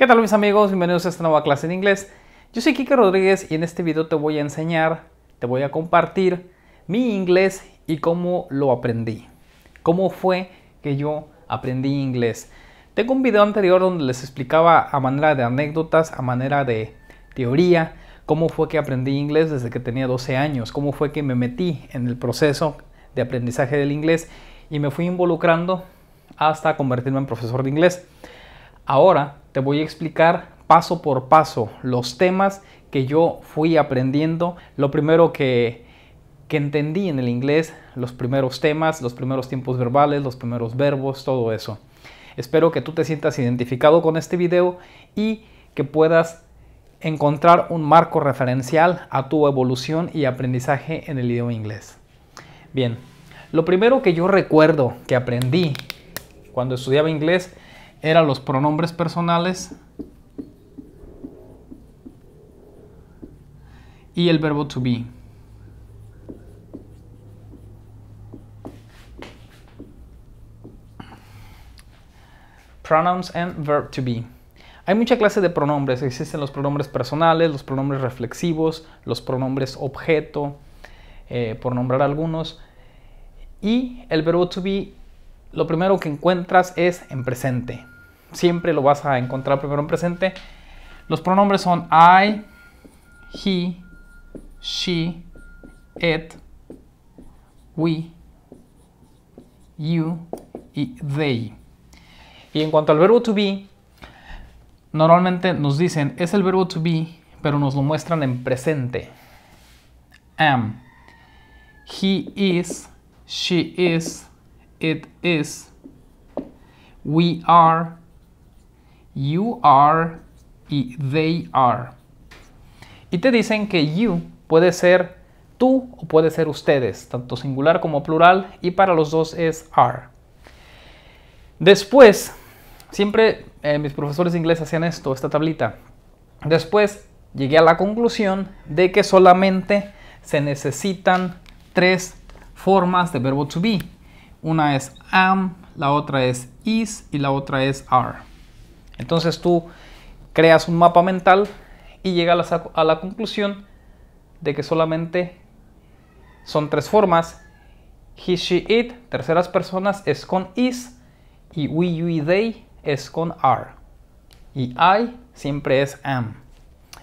¿Qué tal mis amigos? Bienvenidos a esta nueva clase en inglés. Yo soy Kike Rodríguez y en este video te voy a enseñar, te voy a compartir mi inglés y cómo lo aprendí. Cómo fue que yo aprendí inglés. Tengo un video anterior donde les explicaba a manera de anécdotas, a manera de teoría, cómo fue que aprendí inglés desde que tenía 12 años, cómo fue que me metí en el proceso de aprendizaje del inglés y me fui involucrando hasta convertirme en profesor de inglés. Ahora te voy a explicar paso por paso los temas que yo fui aprendiendo. Lo primero que, que entendí en el inglés, los primeros temas, los primeros tiempos verbales, los primeros verbos, todo eso. Espero que tú te sientas identificado con este video y que puedas encontrar un marco referencial a tu evolución y aprendizaje en el idioma inglés. Bien, lo primero que yo recuerdo que aprendí cuando estudiaba inglés eran los pronombres personales y el verbo to be. Pronouns and verb to be. Hay mucha clase de pronombres. Existen los pronombres personales, los pronombres reflexivos, los pronombres objeto, eh, por nombrar algunos. Y el verbo to be, lo primero que encuentras es en presente siempre lo vas a encontrar primero en presente. Los pronombres son I, he, she, it, we, you y they. Y en cuanto al verbo to be, normalmente nos dicen es el verbo to be, pero nos lo muestran en presente. Am. He is, she is, it is, we are, you are y they are. Y te dicen que you puede ser tú o puede ser ustedes, tanto singular como plural, y para los dos es are. Después, siempre eh, mis profesores de inglés hacían esto, esta tablita. Después llegué a la conclusión de que solamente se necesitan tres formas de verbo to be. Una es am, la otra es is y la otra es are. Entonces tú creas un mapa mental y llegas a, la conclusión de que solamente son tres formas. He, she, it, terceras personas, es con is. Y we, you they es con are. Y I siempre es am.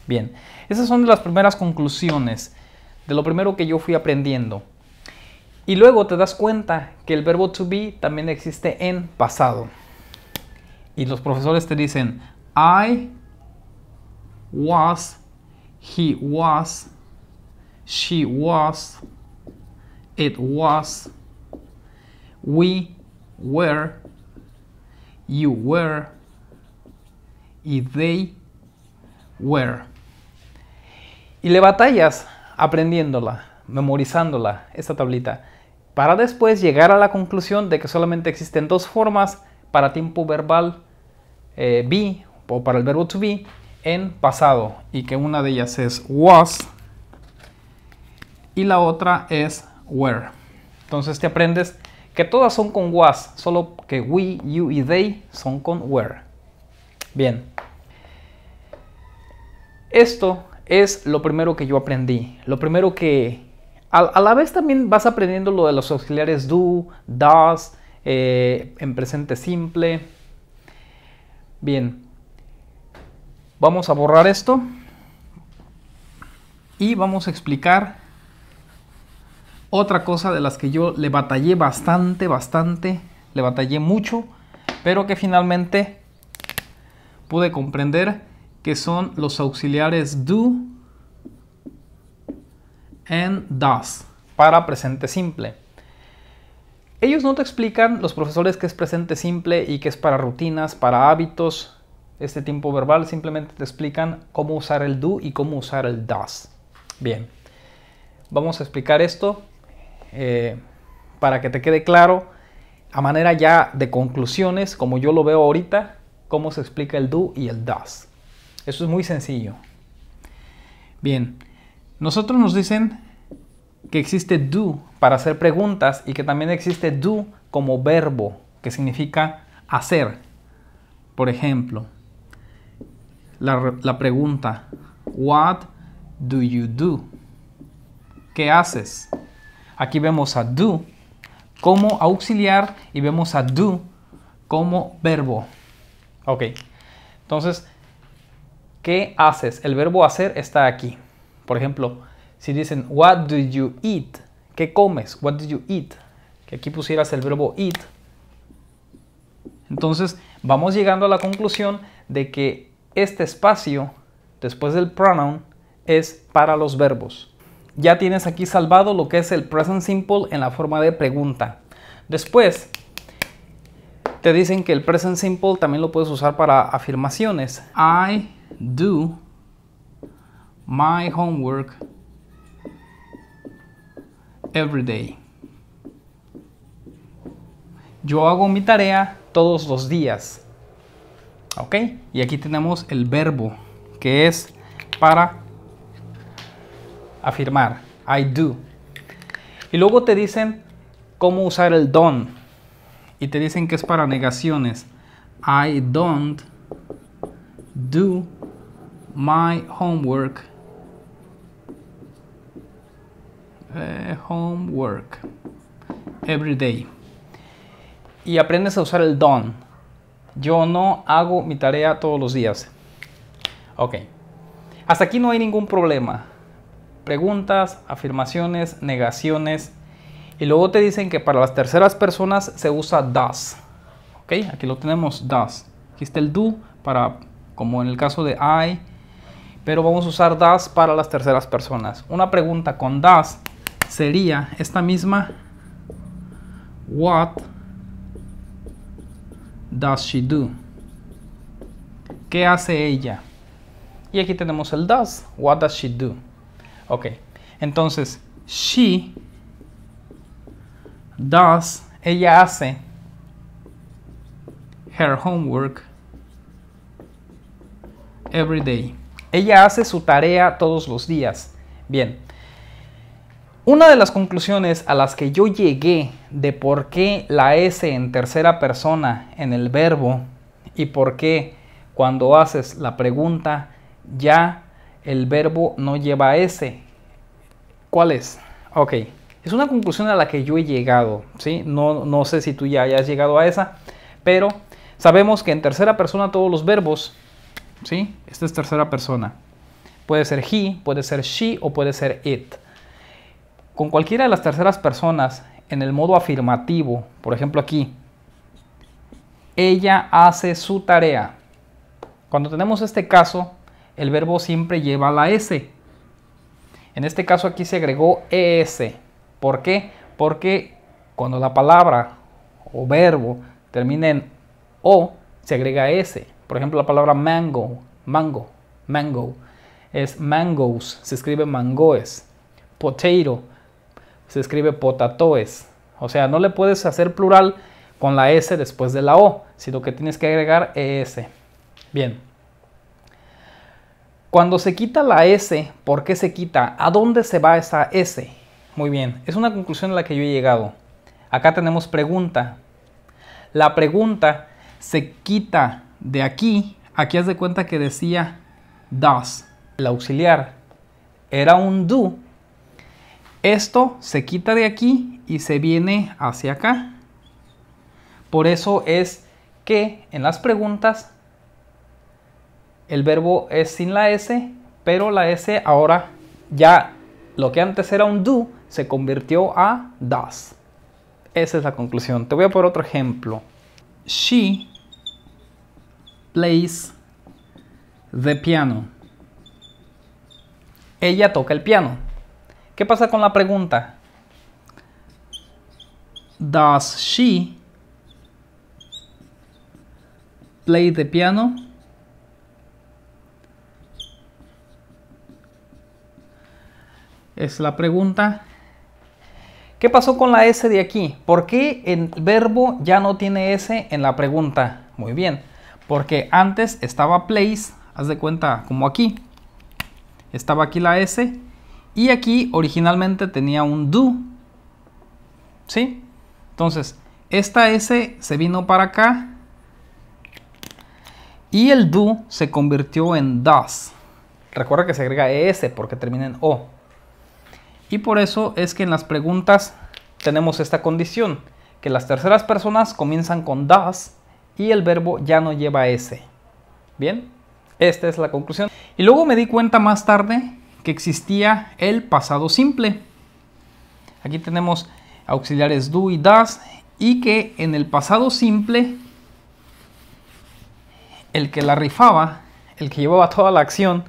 Bien, esas son las primeras conclusiones de lo primero que yo fui aprendiendo. Y luego te das cuenta que el verbo to be también existe en pasado y los profesores te dicen I was, he was, she was, it was, we were, you were y they were. Y le batallas aprendiéndola, memorizándola, esta tablita, para después llegar a la conclusión de que solamente existen dos formas para tiempo verbal eh, be o para el verbo to be en pasado y que una de ellas es was y la otra es were. Entonces te aprendes que todas son con was, solo que we, you y they son con were. Bien. Esto es lo primero que yo aprendí. Lo primero que... A, la vez también vas aprendiendo lo de los auxiliares do, does, eh, en presente simple, Bien. Vamos a borrar esto. Y vamos a explicar otra cosa de las que yo le batallé bastante, bastante. Le batallé mucho. Pero que finalmente pude comprender que son los auxiliares do y does para presente simple. Ellos no te explican, los profesores, que es presente simple y que es para rutinas, para hábitos. Este tiempo verbal simplemente te explican cómo usar el do y cómo usar el das. Bien, vamos a explicar esto eh, para que te quede claro a manera ya de conclusiones, como yo lo veo ahorita, cómo se explica el do y el das. Eso es muy sencillo. Bien, nosotros nos dicen que existe do para hacer preguntas y que también existe do como verbo, que significa hacer. Por ejemplo, la, pregunta, what do you do? ¿Qué haces? Aquí vemos a do como auxiliar y vemos a do como verbo. Ok, entonces, ¿qué haces? El verbo hacer está aquí. Por ejemplo, si dicen, what do you eat? ¿Qué comes? What do you eat? Que aquí pusieras el verbo eat. Entonces, vamos llegando a la conclusión de que este espacio, después del pronoun, es para los verbos. Ya tienes aquí salvado lo que es el present simple en la forma de pregunta. Después, te dicen que el present simple también lo puedes usar para afirmaciones. I do my homework every day. Yo hago mi tarea todos los días. ¿Ok? Y aquí tenemos el verbo que es para afirmar. I do. Y luego te dicen cómo usar el don. Y te dicen que es para negaciones. I don't do my homework Eh, homework every day. Y aprendes a usar el don. Yo no hago mi tarea todos los días. Ok. Hasta aquí no hay ningún problema. Preguntas, afirmaciones, negaciones. Y luego te dicen que para las terceras personas se usa das. Ok, aquí lo tenemos, does. Aquí está el do para, como en el caso de I. Pero vamos a usar das para las terceras personas. Una pregunta con das sería esta misma What does she do? ¿Qué hace ella? Y aquí tenemos el does. What does she do? Ok, entonces, she does, ella hace her homework every day. Ella hace su tarea todos los días. Bien, una de las conclusiones a las que yo llegué de por qué la S en tercera persona en el verbo y por qué cuando haces la pregunta ya el verbo no lleva S. ¿Cuál es? Ok, es una conclusión a la que yo he llegado, ¿sí? No, sé si tú ya hayas llegado a esa, pero sabemos que en tercera persona todos los verbos, ¿sí? Esta es tercera persona. Puede ser he, puede ser she o puede ser it con cualquiera de las terceras personas en el modo afirmativo, por ejemplo aquí, ella hace su tarea. Cuando tenemos este caso, el verbo siempre lleva la S. En este caso aquí se agregó ES. ¿Por qué? Porque cuando la palabra o verbo termina en O, se agrega S. Por ejemplo, la palabra mango, mango, mango. Es mangos, se escribe mangoes. Potato, se escribe potatoes. O sea, no le puedes hacer plural con la S después de la O, sino que tienes que agregar ES. Bien. Cuando se quita la S, ¿por qué se quita? ¿A dónde se va esa S? Muy bien, es una conclusión a la que yo he llegado. Acá tenemos pregunta. La pregunta se quita de aquí. Aquí haz de cuenta que decía does, el auxiliar. Era un do esto se quita de aquí y se viene hacia acá. Por eso es que en las preguntas el verbo es sin la S, pero la S ahora ya lo que antes era un do se convirtió a does. Esa es la conclusión. Te voy a poner otro ejemplo. She plays the piano. Ella toca el piano. ¿Qué pasa con la pregunta? Does she play the piano? Es la pregunta. ¿Qué pasó con la S de aquí? ¿Por qué el verbo ya no tiene S en la pregunta? Muy bien, porque antes estaba place, haz de cuenta, como aquí. Estaba aquí la S y aquí originalmente tenía un do. ¿Sí? Entonces, esta S se vino para acá. Y el do se convirtió en das. Recuerda que se agrega S porque termina en O. Y por eso es que en las preguntas tenemos esta condición. Que las terceras personas comienzan con das y el verbo ya no lleva S. ¿Bien? Esta es la conclusión. Y luego me di cuenta más tarde que existía el pasado simple. Aquí tenemos auxiliares do y das y que en el pasado simple el que la rifaba, el que llevaba toda la acción,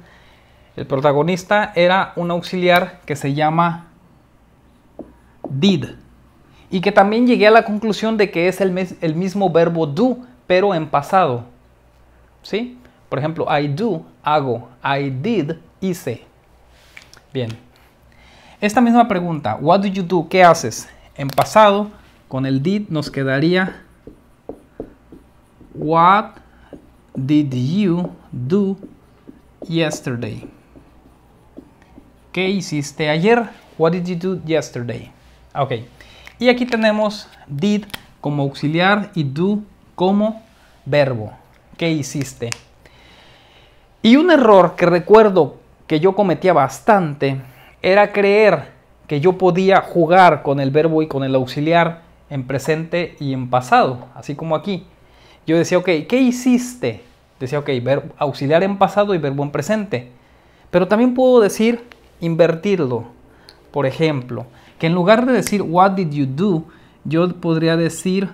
el protagonista era un auxiliar que se llama did y que también llegué a la conclusión de que es el, el mismo verbo do pero en pasado. ¿Sí? Por ejemplo, I do, hago, I did, hice. Bien. Esta misma pregunta, what do you do? ¿Qué haces? En pasado, con el did nos quedaría what did you do yesterday? ¿Qué hiciste ayer? What did you do yesterday? Ok. Y aquí tenemos did como auxiliar y do como verbo. ¿Qué hiciste? Y un error que recuerdo que yo cometía bastante era creer que yo podía jugar con el verbo y con el auxiliar en presente y en pasado, así como aquí. Yo decía, ok, ¿qué hiciste? Decía, ok, verbo, auxiliar en pasado y verbo en presente. Pero también puedo decir invertirlo. Por ejemplo, que en lugar de decir what did you do, yo podría decir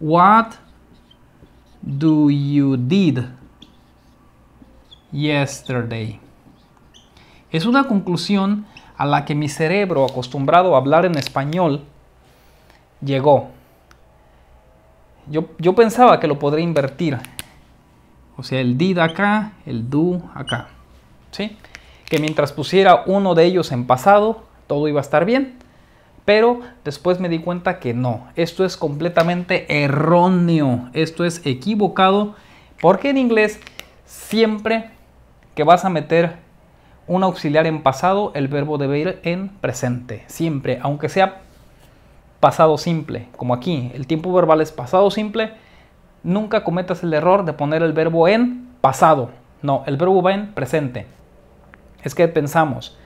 what do you did yesterday. Es una conclusión a la que mi cerebro, acostumbrado a hablar en español, llegó. Yo, pensaba que lo podría invertir. O sea, el did acá, el do acá. ¿Sí? Que mientras pusiera uno de ellos en pasado, todo iba a estar bien. Pero después me di cuenta que no. Esto es completamente erróneo. Esto es equivocado. Porque en inglés siempre que vas a meter un auxiliar en pasado, el verbo debe ir en presente, siempre, aunque sea pasado simple, como aquí, el tiempo verbal es pasado simple, nunca cometas el error de poner el verbo en pasado, no, el verbo va en presente. Es que pensamos,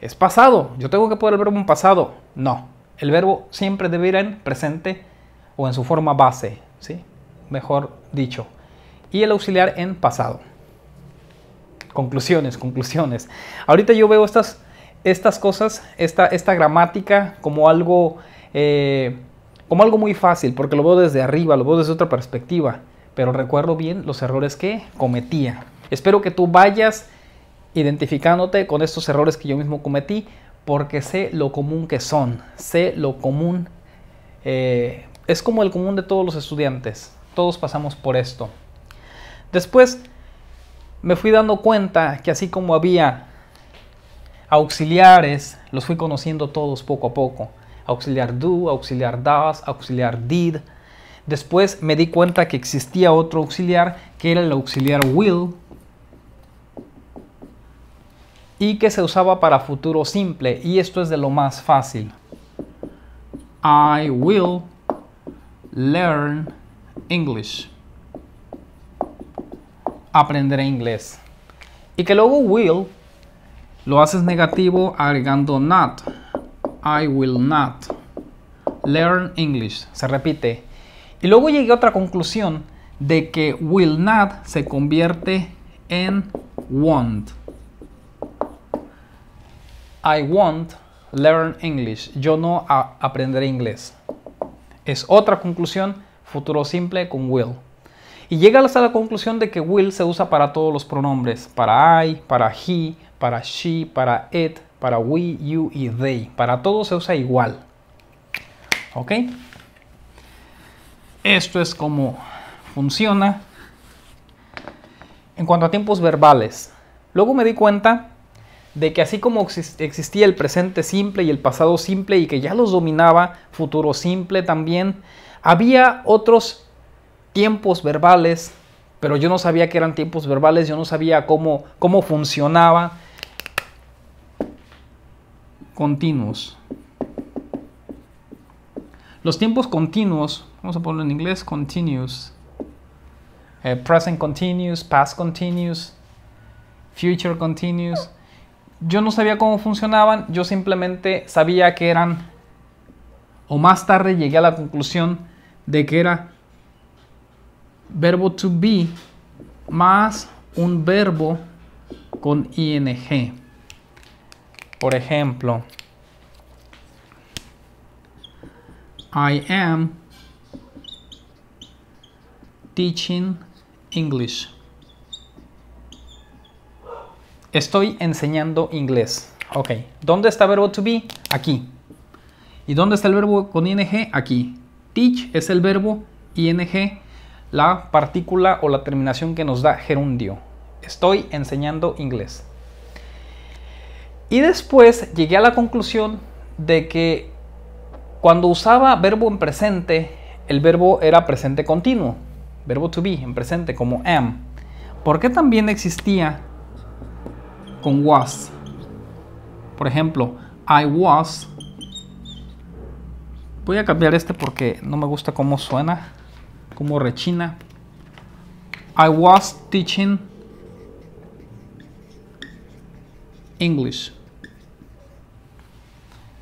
es pasado, yo tengo que poner el verbo en pasado, no, el verbo siempre debe ir en presente o en su forma base, ¿sí? mejor dicho, y el auxiliar en pasado conclusiones, conclusiones. Ahorita yo veo estas, estas cosas, esta, esta gramática como algo, eh, como algo muy fácil, porque lo veo desde arriba, lo veo desde otra perspectiva, pero recuerdo bien los errores que cometía. Espero que tú vayas identificándote con estos errores que yo mismo cometí, porque sé lo común que son, sé lo común, eh, es como el común de todos los estudiantes, todos pasamos por esto. Después, me fui dando cuenta que así como había auxiliares, los fui conociendo todos poco a poco. Auxiliar do, auxiliar das, auxiliar did. Después me di cuenta que existía otro auxiliar que era el auxiliar will y que se usaba para futuro simple y esto es de lo más fácil. I will learn English aprenderé inglés. Y que luego will lo haces negativo agregando not. I will not learn English. Se repite. Y luego llegué a otra conclusión de que will not se convierte en want. I won't learn English. Yo no aprenderé inglés. Es otra conclusión futuro simple con will. Y llega a la conclusión de que will se usa para todos los pronombres, para I, para he, para she, para it, para we, you y they. Para todos se usa igual. ¿Ok? Esto es como funciona. En cuanto a tiempos verbales, luego me di cuenta de que así como existía el presente simple y el pasado simple y que ya los dominaba, futuro simple también, había otros tiempos verbales, pero yo no sabía que eran tiempos verbales, yo no sabía cómo, cómo funcionaba. Continuos. Los tiempos continuos, vamos a ponerlo en inglés, continuous. Eh, present continuous, past continuous, future continuous. Yo no sabía cómo funcionaban, yo simplemente sabía que eran, o más tarde llegué a la conclusión de que era verbo to be más un verbo con ing. Por ejemplo, I am teaching English. Estoy enseñando inglés. Ok, ¿dónde está el verbo to be? Aquí. ¿Y dónde está el verbo con ing? Aquí. Teach es el verbo ing la partícula o la terminación que nos da gerundio. Estoy enseñando inglés. Y después llegué a la conclusión de que cuando usaba verbo en presente, el verbo era presente continuo, verbo to be en presente como am. ¿Por qué también existía con was? Por ejemplo, I was. Voy a cambiar este porque no me gusta cómo suena como rechina. I was teaching English.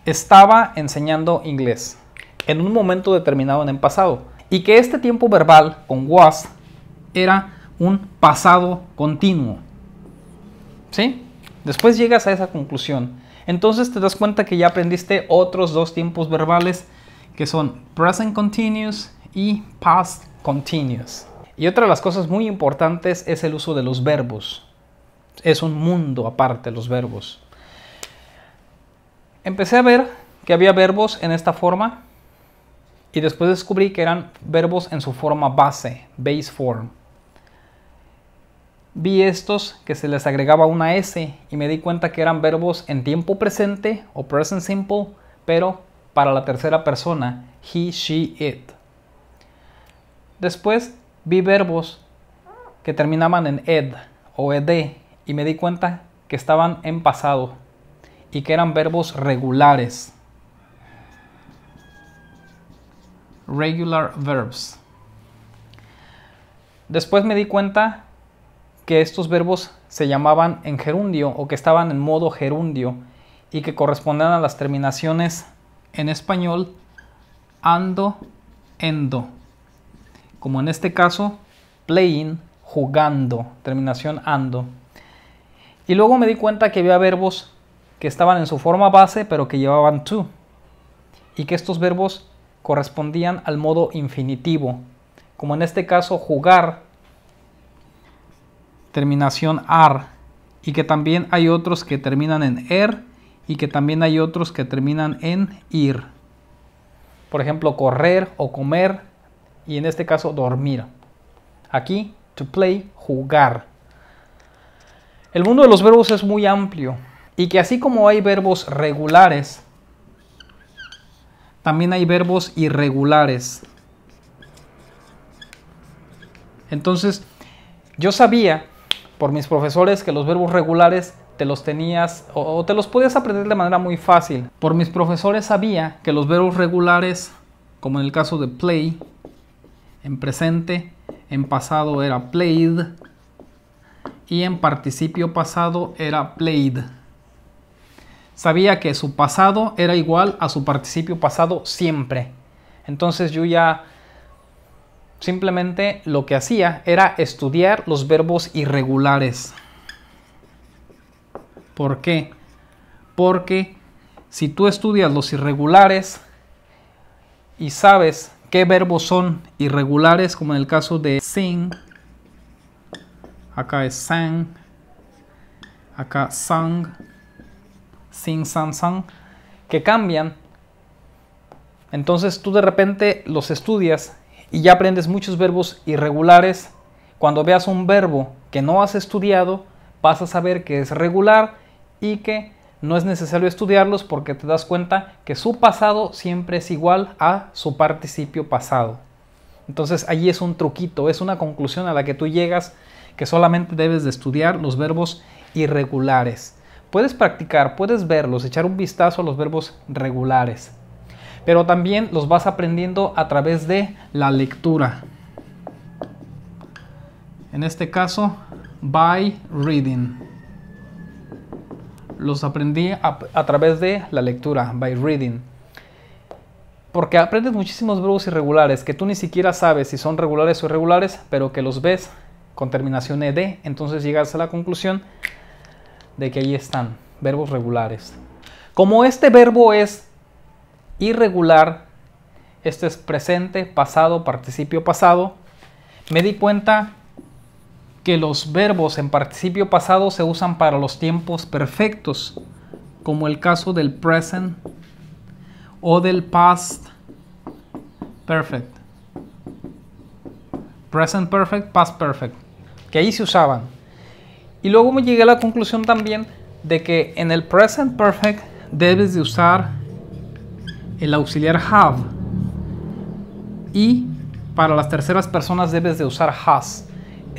Estaba enseñando inglés en un momento determinado en el pasado. Y que este tiempo verbal con was era un pasado continuo. ¿Sí? Después llegas a esa conclusión. Entonces te das cuenta que ya aprendiste otros dos tiempos verbales que son present continuous y past continuous. Y otra de las cosas muy importantes es el uso de los verbos. Es un mundo aparte los verbos. Empecé a ver que había verbos en esta forma y después descubrí que eran verbos en su forma base, base form. Vi estos que se les agregaba una S y me di cuenta que eran verbos en tiempo presente o present simple, pero para la tercera persona, he, she, it. Después vi verbos que terminaban en ed o ed y me di cuenta que estaban en pasado y que eran verbos regulares. Regular verbs. Después me di cuenta que estos verbos se llamaban en gerundio o que estaban en modo gerundio y que correspondían a las terminaciones en español ando, endo como en este caso, playing, jugando, terminación ando. Y luego me di cuenta que había verbos que estaban en su forma base pero que llevaban to. Y que estos verbos correspondían al modo infinitivo, como en este caso jugar, terminación ar. Y que también hay otros que terminan en er y que también hay otros que terminan en ir. Por ejemplo, correr o comer y en este caso dormir. Aquí, to play, jugar. El mundo de los verbos es muy amplio y que así como hay verbos regulares, también hay verbos irregulares. Entonces, yo sabía por mis profesores que los verbos regulares te los tenías o, te los podías aprender de manera muy fácil. Por mis profesores sabía que los verbos regulares, como en el caso de play, en presente, en pasado era played. Y en participio pasado era played. Sabía que su pasado era igual a su participio pasado siempre. Entonces yo ya simplemente lo que hacía era estudiar los verbos irregulares. ¿Por qué? Porque si tú estudias los irregulares y sabes qué verbos son irregulares, como en el caso de sing. Acá es sang. Acá sang. Sing, sang, sang. Que cambian. Entonces tú de repente los estudias y ya aprendes muchos verbos irregulares. Cuando veas un verbo que no has estudiado, vas a saber que es regular y que no es necesario estudiarlos porque te das cuenta que su pasado siempre es igual a su participio pasado. Entonces allí es un truquito, es una conclusión a la que tú llegas que solamente debes de estudiar los verbos irregulares. Puedes practicar, puedes verlos, echar un vistazo a los verbos regulares, pero también los vas aprendiendo a través de la lectura. En este caso, by reading los aprendí a, través de la lectura, by reading. Porque aprendes muchísimos verbos irregulares que tú ni siquiera sabes si son regulares o irregulares, pero que los ves con terminación ed, entonces llegas a la conclusión de que ahí están verbos regulares. Como este verbo es irregular, este es presente, pasado, participio pasado, me di cuenta que los verbos en participio pasado se usan para los tiempos perfectos, como el caso del present o del past perfect. Present perfect, past perfect, que ahí se usaban. Y luego me llegué a la conclusión también de que en el present perfect debes de usar el auxiliar have y para las terceras personas debes de usar has.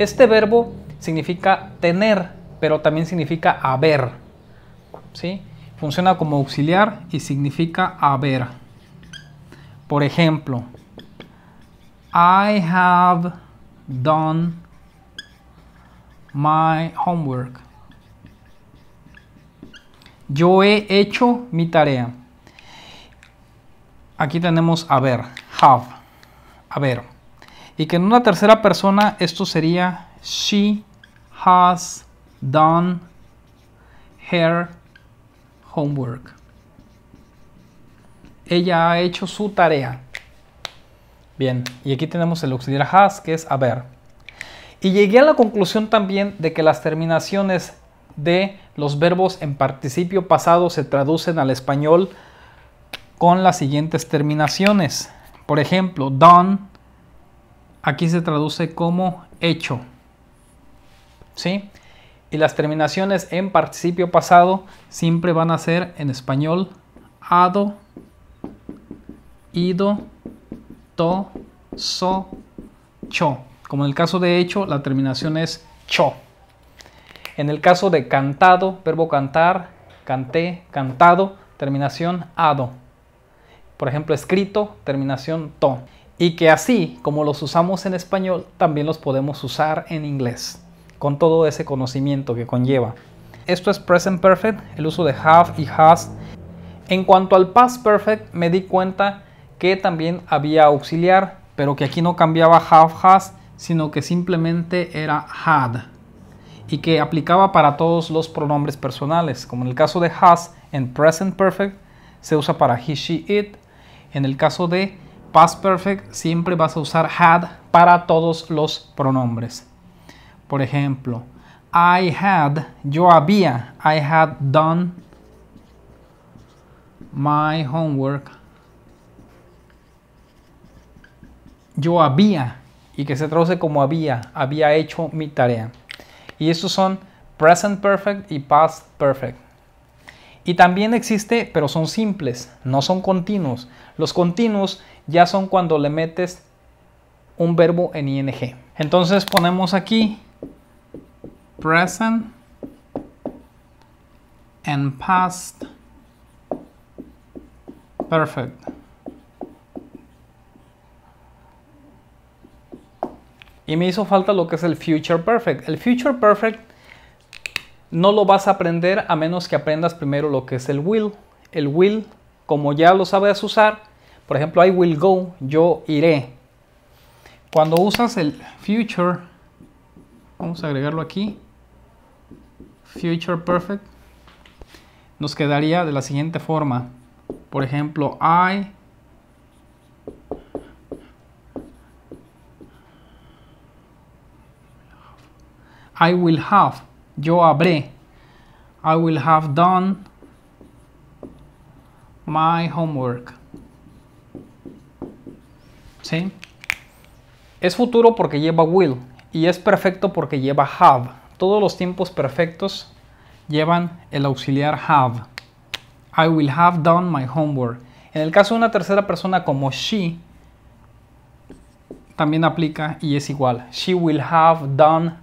Este verbo significa tener, pero también significa haber. ¿sí? Funciona como auxiliar y significa haber. Por ejemplo, I have done my homework. Yo he hecho mi tarea. Aquí tenemos haber, have, haber. Y que en una tercera persona esto sería she has done her homework. Ella ha hecho su tarea. Bien, y aquí tenemos el auxiliar has, que es haber. Y llegué a la conclusión también de que las terminaciones de los verbos en participio pasado se traducen al español con las siguientes terminaciones. Por ejemplo, done aquí se traduce como hecho. ¿Sí? Y las terminaciones en participio pasado siempre van a ser en español ado, ido, to, so, cho. Como en el caso de hecho, la terminación es cho. En el caso de cantado, verbo cantar, canté, cantado, terminación ado. Por ejemplo, escrito, terminación to y que así como los usamos en español, también los podemos usar en inglés, con todo ese conocimiento que conlleva. Esto es present perfect, el uso de have y has. En cuanto al past perfect, me di cuenta que también había auxiliar, pero que aquí no cambiaba have has, sino que simplemente era had y que aplicaba para todos los pronombres personales, como en el caso de has en present perfect se usa para he, she, it. En el caso de past perfect siempre vas a usar had para todos los pronombres. Por ejemplo, I had, yo había, I had done my homework. Yo había, y que se traduce como había, había hecho mi tarea. Y estos son present perfect y past perfect. Y también existe, pero son simples, no son continuos. Los continuos ya son cuando le metes un verbo en ing. Entonces ponemos aquí present and past perfect. Y me hizo falta lo que es el future perfect. El future perfect no lo vas a aprender a menos que aprendas primero lo que es el will. El will, como ya lo sabes usar, por ejemplo, I will go, yo iré. Cuando usas el future, vamos a agregarlo aquí, future perfect, nos quedaría de la siguiente forma. Por ejemplo, I I will have yo habré. I will have done my homework. ¿Sí? Es futuro porque lleva will y es perfecto porque lleva have. Todos los tiempos perfectos llevan el auxiliar have. I will have done my homework. En el caso de una tercera persona como she, también aplica y es igual. She will have done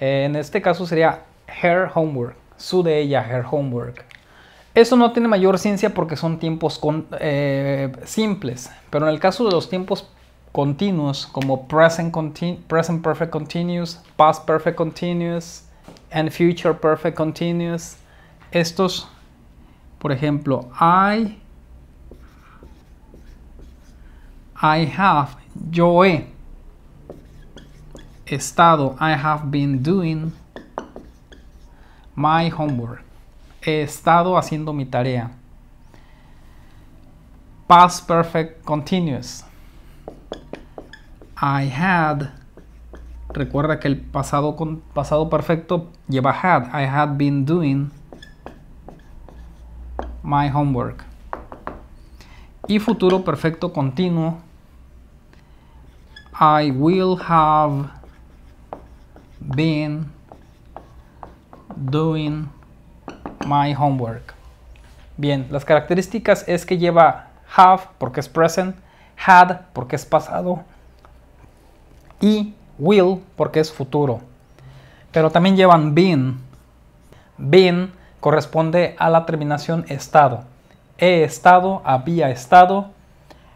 eh, en este caso sería her homework, su de ella, her homework. Eso no tiene mayor ciencia porque son tiempos eh, simples, pero en el caso de los tiempos continuos como present, present perfect continuous, past perfect continuous and future perfect continuous, estos, por ejemplo, I, I have, yo he, estado I have been doing my homework. He estado haciendo mi tarea. Past perfect continuous. I had. Recuerda que el pasado, con, pasado perfecto lleva had. I had been doing my homework. Y futuro perfecto continuo. I will have been doing my homework. Bien, las características es que lleva have porque es present, had porque es pasado y will porque es futuro. Pero también llevan been. Been corresponde a la terminación estado. He estado, había estado,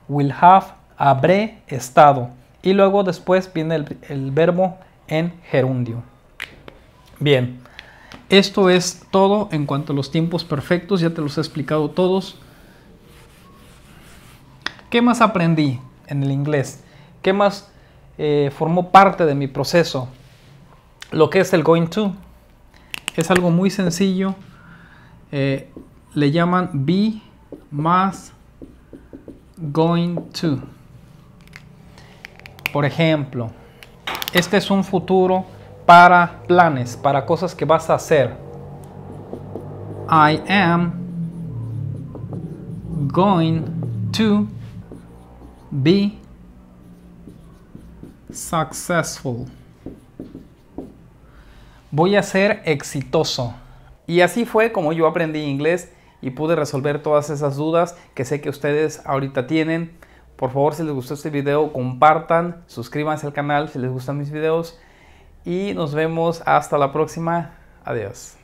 will have, habré estado. Y luego después viene el, el verbo en gerundio. Bien, esto es todo en cuanto a los tiempos perfectos, ya te los he explicado todos. ¿Qué más aprendí en el inglés? ¿Qué más eh, formó parte de mi proceso? Lo que es el going to. Es algo muy sencillo. Eh, le llaman be más going to. Por ejemplo, este es un futuro para planes, para cosas que vas a hacer. I am going to be successful. Voy a ser exitoso. Y así fue como yo aprendí inglés y pude resolver todas esas dudas que sé que ustedes ahorita tienen por favor, si les gustó este video, compartan, suscríbanse al canal si les gustan mis videos y nos vemos hasta la próxima. Adiós.